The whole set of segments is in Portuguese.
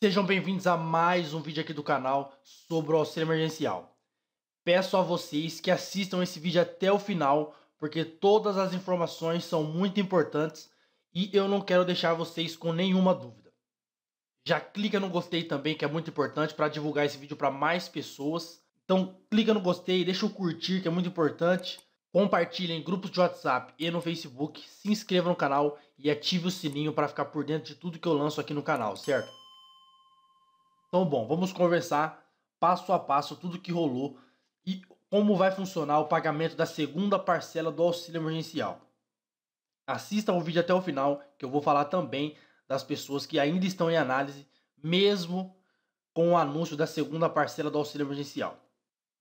Sejam bem-vindos a mais um vídeo aqui do canal sobre o auxílio emergencial. Peço a vocês que assistam esse vídeo até o final, porque todas as informações são muito importantes e eu não quero deixar vocês com nenhuma dúvida. Já clica no gostei também, que é muito importante para divulgar esse vídeo para mais pessoas. Então clica no gostei, deixa o curtir, que é muito importante. Compartilhe em grupos de WhatsApp e no Facebook, se inscreva no canal e ative o sininho para ficar por dentro de tudo que eu lanço aqui no canal, certo? Então, bom, vamos conversar passo a passo tudo que rolou e como vai funcionar o pagamento da segunda parcela do auxílio emergencial. Assista o vídeo até o final, que eu vou falar também das pessoas que ainda estão em análise, mesmo com o anúncio da segunda parcela do auxílio emergencial.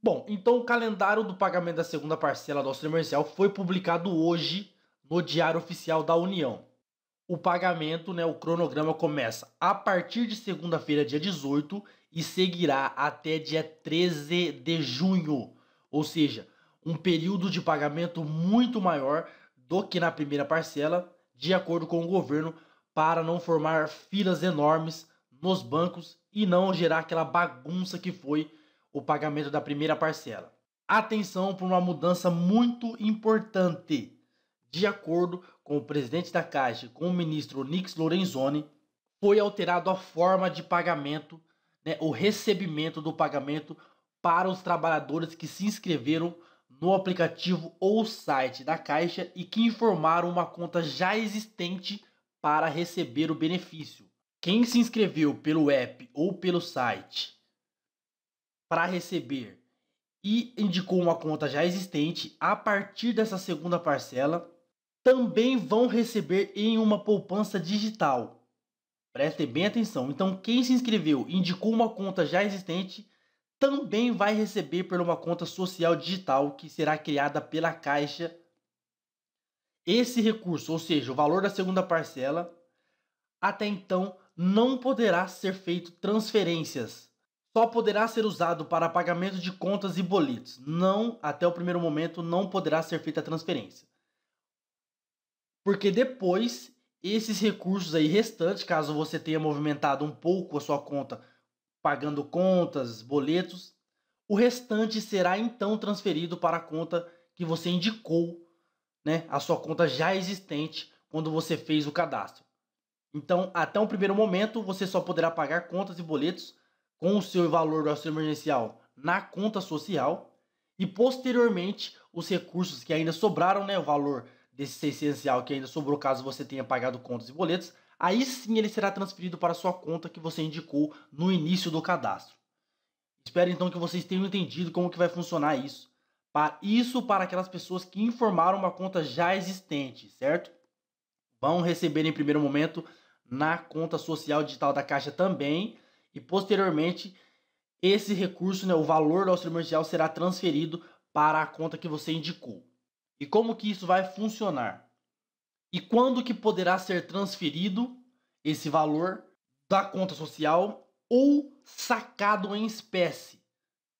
Bom, então o calendário do pagamento da segunda parcela do auxílio emergencial foi publicado hoje no Diário Oficial da União o pagamento, né, o cronograma começa a partir de segunda-feira, dia 18, e seguirá até dia 13 de junho. Ou seja, um período de pagamento muito maior do que na primeira parcela, de acordo com o governo, para não formar filas enormes nos bancos e não gerar aquela bagunça que foi o pagamento da primeira parcela. Atenção para uma mudança muito importante de acordo com o presidente da Caixa, com o ministro Nix Lorenzoni, foi alterado a forma de pagamento, né, o recebimento do pagamento para os trabalhadores que se inscreveram no aplicativo ou site da Caixa e que informaram uma conta já existente para receber o benefício. Quem se inscreveu pelo app ou pelo site para receber e indicou uma conta já existente, a partir dessa segunda parcela, também vão receber em uma poupança digital. Prestem bem atenção. Então, quem se inscreveu e indicou uma conta já existente também vai receber por uma conta social digital que será criada pela Caixa. Esse recurso, ou seja, o valor da segunda parcela, até então não poderá ser feito transferências. Só poderá ser usado para pagamento de contas e boletos. Não, até o primeiro momento, não poderá ser feita transferência porque depois esses recursos aí restantes, caso você tenha movimentado um pouco a sua conta pagando contas, boletos, o restante será então transferido para a conta que você indicou, né, a sua conta já existente quando você fez o cadastro. Então, até o primeiro momento, você só poderá pagar contas e boletos com o seu valor do auxílio emergencial na conta social e posteriormente os recursos que ainda sobraram, né, o valor desse 600 essencial que ainda sobrou caso você tenha pagado contas e boletos, aí sim ele será transferido para sua conta que você indicou no início do cadastro. Espero então que vocês tenham entendido como que vai funcionar isso. Isso para aquelas pessoas que informaram uma conta já existente, certo? Vão receber em primeiro momento na conta social digital da Caixa também e posteriormente esse recurso, né, o valor do auxílio emergencial será transferido para a conta que você indicou. E como que isso vai funcionar? E quando que poderá ser transferido esse valor da conta social ou sacado em espécie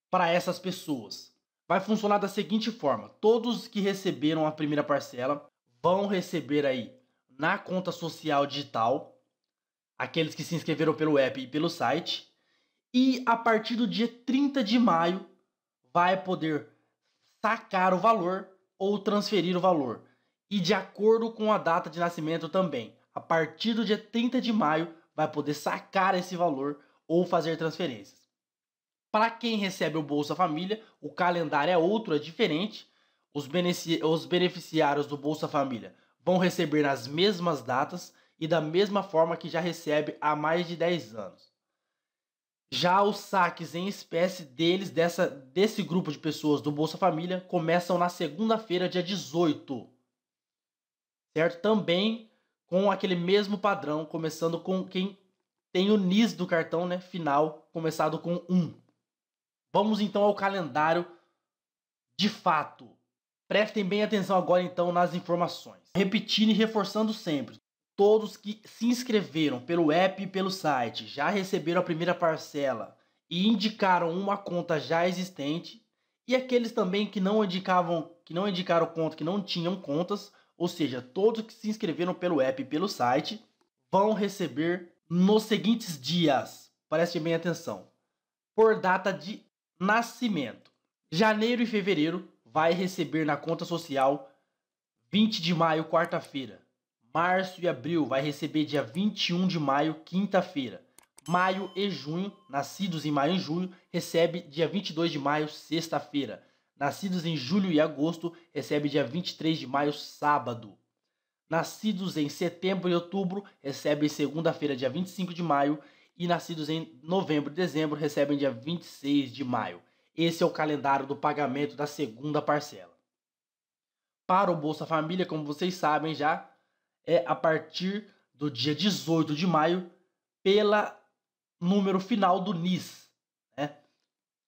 para essas pessoas? Vai funcionar da seguinte forma: todos que receberam a primeira parcela vão receber aí na conta social digital, aqueles que se inscreveram pelo app e pelo site, e a partir do dia 30 de maio vai poder sacar o valor ou transferir o valor, e de acordo com a data de nascimento também. A partir do dia 30 de maio, vai poder sacar esse valor ou fazer transferências. Para quem recebe o Bolsa Família, o calendário é outro, é diferente. Os beneficiários do Bolsa Família vão receber nas mesmas datas e da mesma forma que já recebe há mais de 10 anos. Já os saques em espécie deles, dessa, desse grupo de pessoas do Bolsa Família, começam na segunda-feira, dia 18. Certo? Também com aquele mesmo padrão, começando com quem tem o NIS do cartão né, final, começado com 1. Vamos então ao calendário de fato. Prestem bem atenção agora então nas informações. Repetindo e reforçando sempre todos que se inscreveram pelo app e pelo site já receberam a primeira parcela e indicaram uma conta já existente, e aqueles também que não indicavam, que não indicaram conta, que não tinham contas, ou seja, todos que se inscreveram pelo app e pelo site vão receber nos seguintes dias. Preste bem atenção. Por data de nascimento. Janeiro e fevereiro vai receber na conta social 20 de maio, quarta-feira março e abril vai receber dia 21 de maio, quinta-feira. Maio e junho, nascidos em maio e junho, recebe dia 22 de maio, sexta-feira. Nascidos em julho e agosto, recebe dia 23 de maio, sábado. Nascidos em setembro e outubro, recebem segunda-feira, dia 25 de maio. E nascidos em novembro e dezembro, recebem dia 26 de maio. Esse é o calendário do pagamento da segunda parcela. Para o Bolsa Família, como vocês sabem já, é a partir do dia 18 de maio pela número final do NIS, né?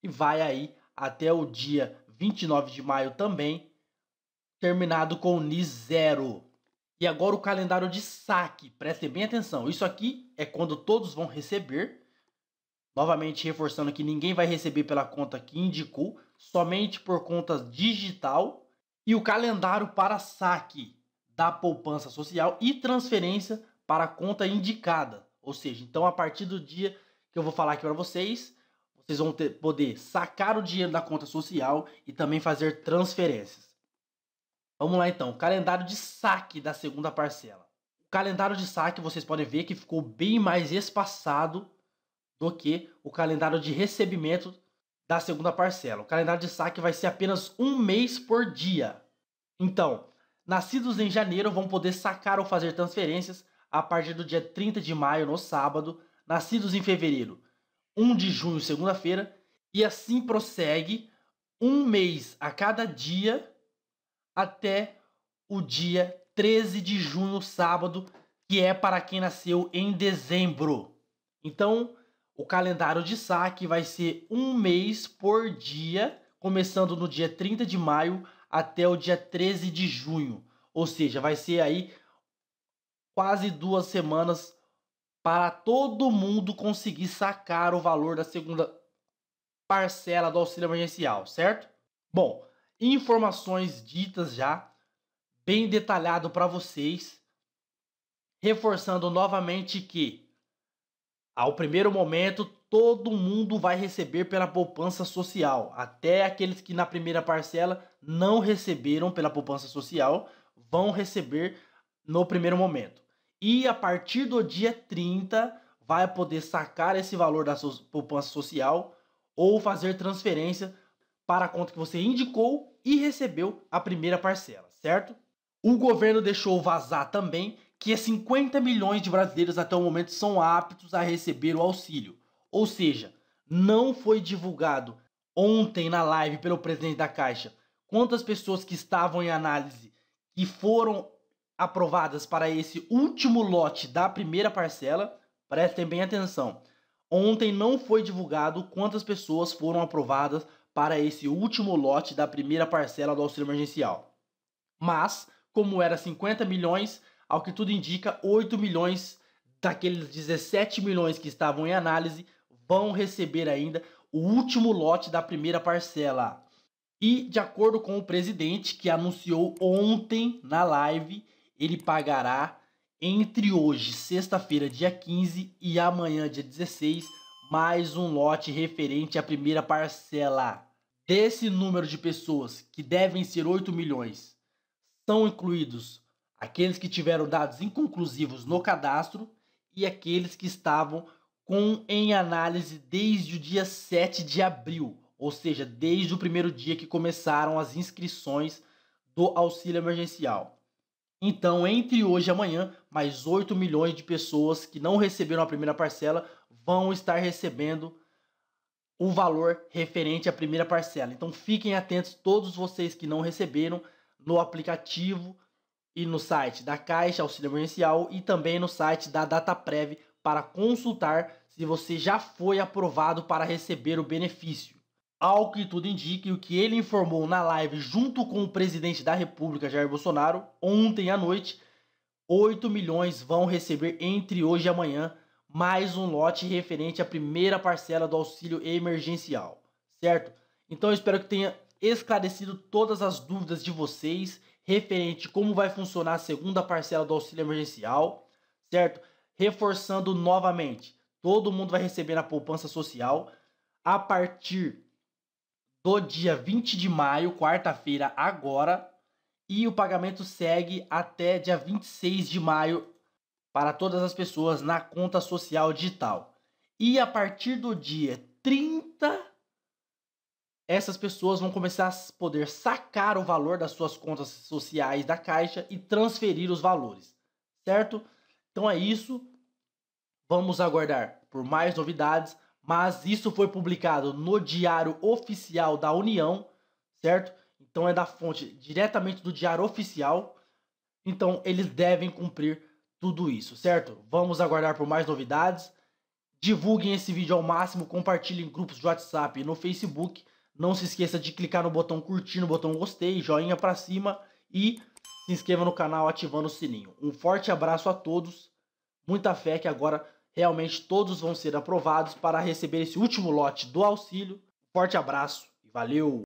E vai aí até o dia 29 de maio também, terminado com o NIS 0. E agora o calendário de saque, prestem bem atenção. Isso aqui é quando todos vão receber. Novamente reforçando que ninguém vai receber pela conta que indicou, somente por conta digital. E o calendário para saque, da poupança social e transferência para a conta indicada. Ou seja, então a partir do dia que eu vou falar aqui para vocês, vocês vão ter, poder sacar o dinheiro da conta social e também fazer transferências. Vamos lá então, calendário de saque da segunda parcela. O calendário de saque vocês podem ver que ficou bem mais espaçado do que o calendário de recebimento da segunda parcela. O calendário de saque vai ser apenas um mês por dia. Então, Nascidos em janeiro vão poder sacar ou fazer transferências a partir do dia 30 de maio, no sábado. Nascidos em fevereiro, 1 de junho, segunda-feira. E assim prossegue um mês a cada dia até o dia 13 de junho, sábado, que é para quem nasceu em dezembro. Então, o calendário de saque vai ser um mês por dia, começando no dia 30 de maio até o dia 13 de junho. Ou seja, vai ser aí quase duas semanas para todo mundo conseguir sacar o valor da segunda parcela do auxílio emergencial, certo? Bom, informações ditas já, bem detalhado para vocês, reforçando novamente que ao primeiro momento todo mundo vai receber pela poupança social. Até aqueles que na primeira parcela não receberam pela poupança social vão receber no primeiro momento. E a partir do dia 30 vai poder sacar esse valor da sua poupança social ou fazer transferência para a conta que você indicou e recebeu a primeira parcela, certo? O governo deixou vazar também que 50 milhões de brasileiros até o momento são aptos a receber o auxílio. Ou seja, não foi divulgado ontem na live pelo presidente da Caixa quantas pessoas que estavam em análise e foram aprovadas para esse último lote da primeira parcela. Prestem bem atenção. Ontem não foi divulgado quantas pessoas foram aprovadas para esse último lote da primeira parcela do auxílio emergencial. Mas, como era 50 milhões, ao que tudo indica, 8 milhões daqueles 17 milhões que estavam em análise vão receber ainda o último lote da primeira parcela. E, de acordo com o presidente, que anunciou ontem na live, ele pagará entre hoje, sexta-feira, dia 15, e amanhã, dia 16, mais um lote referente à primeira parcela. Desse número de pessoas, que devem ser 8 milhões, são incluídos aqueles que tiveram dados inconclusivos no cadastro e aqueles que estavam com em análise desde o dia 7 de abril, ou seja, desde o primeiro dia que começaram as inscrições do auxílio emergencial. Então, entre hoje e amanhã, mais 8 milhões de pessoas que não receberam a primeira parcela vão estar recebendo o valor referente à primeira parcela. Então, fiquem atentos, todos vocês que não receberam, no aplicativo e no site da Caixa Auxílio Emergencial e também no site da Dataprev para consultar se você já foi aprovado para receber o benefício. Ao que tudo indica, o que ele informou na live junto com o presidente da República, Jair Bolsonaro, ontem à noite, 8 milhões vão receber entre hoje e amanhã mais um lote referente à primeira parcela do auxílio emergencial, certo? Então eu espero que tenha esclarecido todas as dúvidas de vocês referente como vai funcionar a segunda parcela do auxílio emergencial, certo? Reforçando novamente, Todo mundo vai receber na poupança social a partir do dia 20 de maio, quarta-feira, agora. E o pagamento segue até dia 26 de maio para todas as pessoas na conta social digital. E a partir do dia 30, essas pessoas vão começar a poder sacar o valor das suas contas sociais da Caixa e transferir os valores, certo? Então é isso. Vamos aguardar por mais novidades, mas isso foi publicado no Diário Oficial da União, certo? Então é da fonte diretamente do Diário Oficial. Então eles devem cumprir tudo isso, certo? Vamos aguardar por mais novidades. Divulguem esse vídeo ao máximo, compartilhem em grupos de WhatsApp e no Facebook. Não se esqueça de clicar no botão curtir, no botão gostei, joinha para cima e se inscreva no canal ativando o sininho. Um forte abraço a todos. Muita fé que agora realmente todos vão ser aprovados para receber esse último lote do auxílio. Forte abraço e valeu!